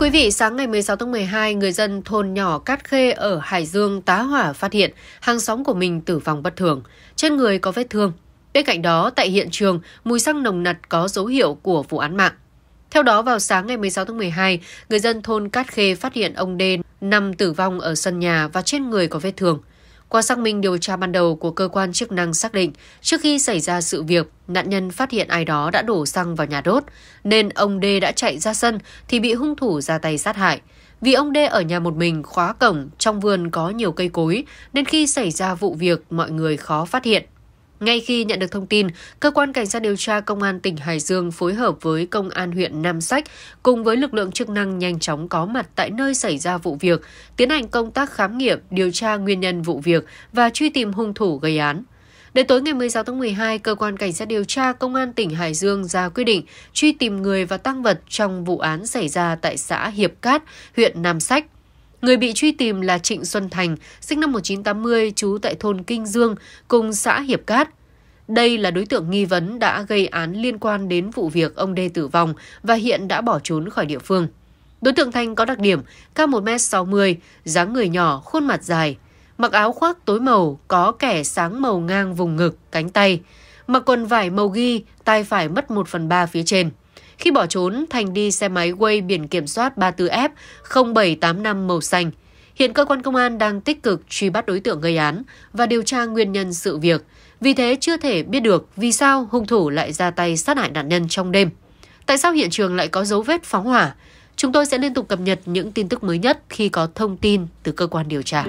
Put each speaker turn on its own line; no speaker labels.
quý vị, sáng ngày 16 tháng 12, người dân thôn nhỏ Cát Khê ở Hải Dương tá hỏa phát hiện hàng xóm của mình tử vong bất thường, trên người có vết thương. Bên cạnh đó, tại hiện trường, mùi xăng nồng nặc có dấu hiệu của vụ án mạng. Theo đó, vào sáng ngày 16 tháng 12, người dân thôn Cát Khê phát hiện ông D nằm tử vong ở sân nhà và trên người có vết thương. Qua xác minh điều tra ban đầu của cơ quan chức năng xác định, trước khi xảy ra sự việc, nạn nhân phát hiện ai đó đã đổ xăng vào nhà đốt, nên ông D đã chạy ra sân thì bị hung thủ ra tay sát hại. Vì ông D ở nhà một mình khóa cổng, trong vườn có nhiều cây cối, nên khi xảy ra vụ việc mọi người khó phát hiện. Ngay khi nhận được thông tin, cơ quan cảnh sát điều tra công an tỉnh Hải Dương phối hợp với công an huyện Nam Sách cùng với lực lượng chức năng nhanh chóng có mặt tại nơi xảy ra vụ việc, tiến hành công tác khám nghiệm, điều tra nguyên nhân vụ việc và truy tìm hung thủ gây án. Đến tối ngày 16 tháng 12, cơ quan cảnh sát điều tra công an tỉnh Hải Dương ra quyết định truy tìm người và tăng vật trong vụ án xảy ra tại xã Hiệp Cát, huyện Nam Sách. Người bị truy tìm là Trịnh Xuân Thành, sinh năm 1980, trú tại thôn Kinh Dương, cùng xã Hiệp Cát. Đây là đối tượng nghi vấn đã gây án liên quan đến vụ việc ông Đê tử vong và hiện đã bỏ trốn khỏi địa phương. Đối tượng Thanh có đặc điểm cao 1m60, dáng người nhỏ, khuôn mặt dài, mặc áo khoác tối màu có kẻ sáng màu ngang vùng ngực, cánh tay, mặc quần vải màu ghi, tay phải mất 1 phần 3 phía trên. Khi bỏ trốn, Thành đi xe máy quay biển kiểm soát 34F0785 màu xanh. Hiện cơ quan công an đang tích cực truy bắt đối tượng gây án và điều tra nguyên nhân sự việc. Vì thế chưa thể biết được vì sao hung thủ lại ra tay sát hại nạn nhân trong đêm. Tại sao hiện trường lại có dấu vết phóng hỏa? Chúng tôi sẽ liên tục cập nhật những tin tức mới nhất khi có thông tin từ cơ quan điều tra.